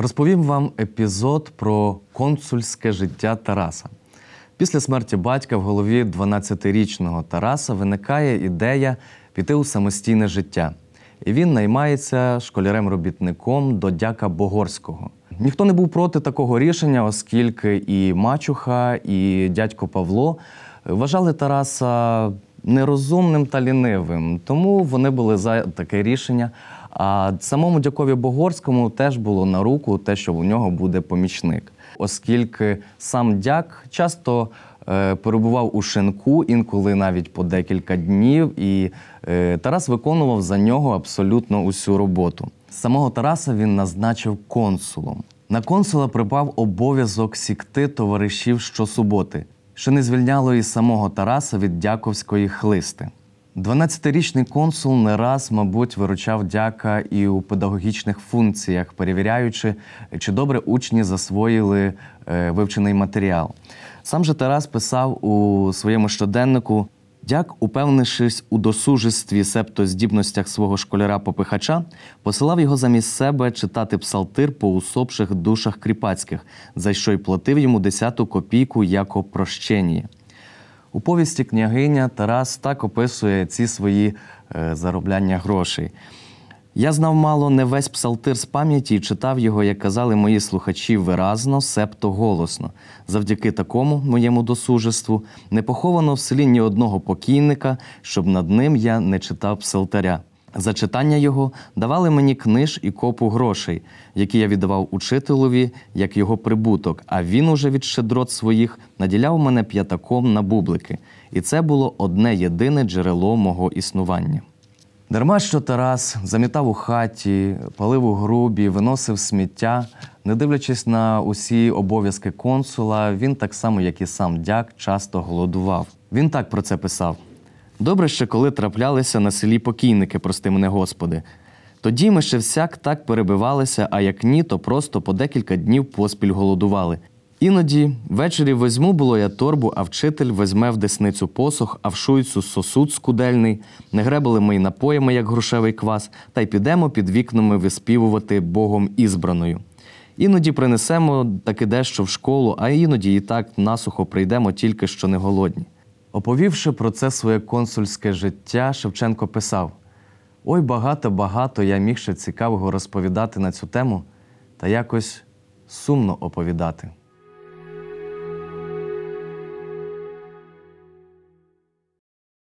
Розповім вам епізод про консульське життя Тараса. Після смерті батька в голові 12-річного Тараса виникає ідея піти у самостійне життя. І він наймається школярем-робітником до дяка Богорського. Ніхто не був проти такого рішення, оскільки і Мачуха, і дядько Павло вважали Тараса нерозумним та лінивим, тому вони були за таке рішення. А самому дякові Богорському теж було на руку те, що у нього буде помічник, оскільки сам дяк часто е, перебував у шинку, інколи навіть по декілька днів, і е, Тарас виконував за нього абсолютно усю роботу. Самого Тараса він назначив консулом. На консула припав обов'язок сікти товаришів щосуботи, що не звільняло і самого Тараса від дяковської хлисти. 12-річний консул не раз, мабуть, виручав дяка і у педагогічних функціях, перевіряючи, чи добре учні засвоїли е, вивчений матеріал. Сам же Тарас писав у своєму щоденнику. Дяк, упевнившись у досужестві, себто здібностях свого школяра-попихача, посилав його замість себе читати псалтир по усопших душах кріпацьких, за що й платив йому десяту копійку як прощенні. У повісті княгиня Тарас так описує ці свої е, заробляння грошей. Я знав мало не весь псалтир з пам'яті і читав його, як казали мої слухачі, виразно, септо голосно. Завдяки такому моєму досужеству не поховано в селі ні одного покійника, щоб над ним я не читав псалтаря. За читання його давали мені книж і копу грошей, які я віддавав учителові як його прибуток, а він уже від щедрот своїх наділяв мене п'ятаком на бублики, і це було одне єдине джерело мого існування. Дарма що Тарас замітав у хаті, палив у грубі, виносив сміття, не дивлячись на усі обов'язки консула, він так само, як і сам дяк, часто голодував. Він так про це писав. Добре ще коли траплялися на селі покійники, прости мене Господи. Тоді ми ще всяк так перебивалися, а як ні, то просто по декілька днів поспіль голодували. Іноді ввечері візьму було я торбу, а вчитель візьме в десницю посох, а в шуйцю сосуд скудельний, не гребали ми й напоями, як грушевий квас, та й підемо під вікнами виспівувати Богом ізбраною. Іноді принесемо таки дещо в школу, а іноді і так насухо прийдемо, тільки що не голодні. Оповівши про це своє консульське життя, Шевченко писав: Ой, багато-багато я міг ще цікавого розповідати на цю тему та якось сумно оповідати.